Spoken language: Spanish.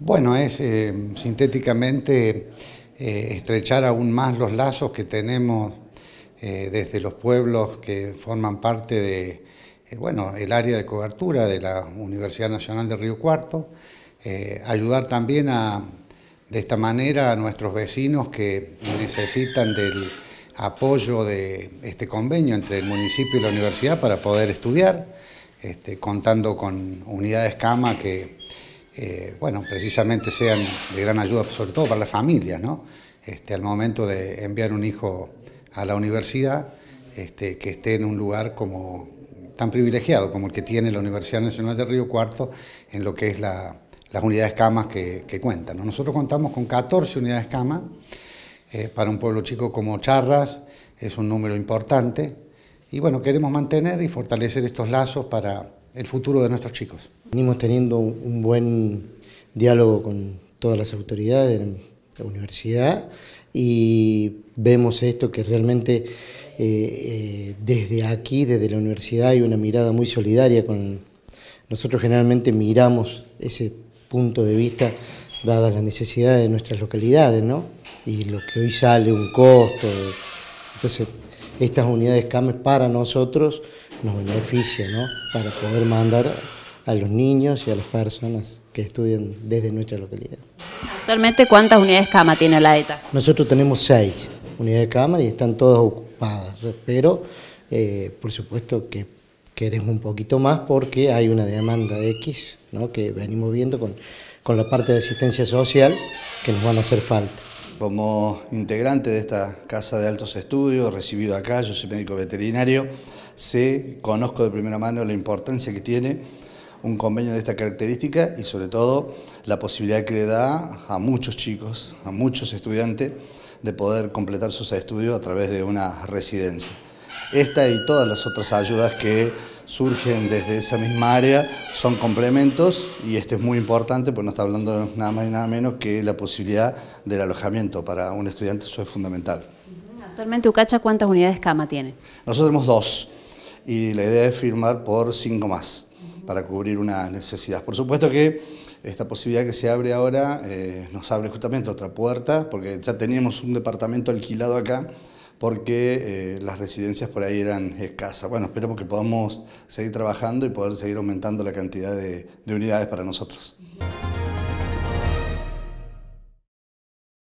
Bueno, es eh, sintéticamente eh, estrechar aún más los lazos que tenemos eh, desde los pueblos que forman parte de, bueno, el área de cobertura de la Universidad Nacional de Río Cuarto, ayudar también de esta manera a nuestros vecinos que necesitan del apoyo de este convenio entre el municipio y la universidad para poder estudiar, este, contando con unidades CAMA que eh, bueno, precisamente sean de gran ayuda, sobre todo para las familias, ¿no? Este, al momento de enviar un hijo a la universidad, este, que esté en un lugar como tan privilegiado como el que tiene la Universidad Nacional de Río Cuarto en lo que es las unidades camas que, cuentan. Nosotros contamos con 14 unidades camas, eh, para un pueblo chico como Charras es un número importante, y bueno, queremos mantener y fortalecer estos lazos para el futuro de nuestros chicos. Venimos teniendo un buen diálogo con todas las autoridades de la universidad y vemos esto que realmente eh, eh, desde aquí, desde la universidad, hay una mirada muy solidaria con... Nosotros generalmente miramos ese punto de vista dadas las necesidades de nuestras localidades, ¿no? Y lo que hoy sale, un costo. Entonces, estas unidades CAMES para nosotros nos beneficia, ¿no? Para poder mandar a los niños y a las personas que estudian desde nuestra localidad. Actualmente, ¿cuántas unidades CAMA tiene la ETA? Nosotros tenemos seis unidades de y están todas ocupadas, pero eh, por supuesto que queremos un poquito más porque hay una demanda X ¿no? que venimos viendo con la parte de asistencia social que nos van a hacer falta como integrante de esta Casa de Altos Estudios, recibido acá, yo soy médico veterinario, sé, conozco de primera mano la importancia que tiene un convenio de esta característica y sobre todo la posibilidad que le da a muchos chicos, a muchos estudiantes, de poder completar sus estudios a través de una residencia. Esta y todas las otras ayudas que surgen desde esa misma área, son complementos y este es muy importante porque no está hablando nada más y nada menos que la posibilidad del alojamiento. Para un estudiante eso es fundamental. Actualmente UCACHA, ¿cuántas unidades cama tiene? Nosotros tenemos dos y la idea es firmar por cinco más para cubrir una necesidad. Por supuesto que esta posibilidad que se abre ahora eh, nos abre justamente otra puerta porque ya teníamos un departamento alquilado acá porque eh, las residencias por ahí eran escasas. Bueno, espero que podamos seguir trabajando y poder seguir aumentando la cantidad de unidades para nosotros.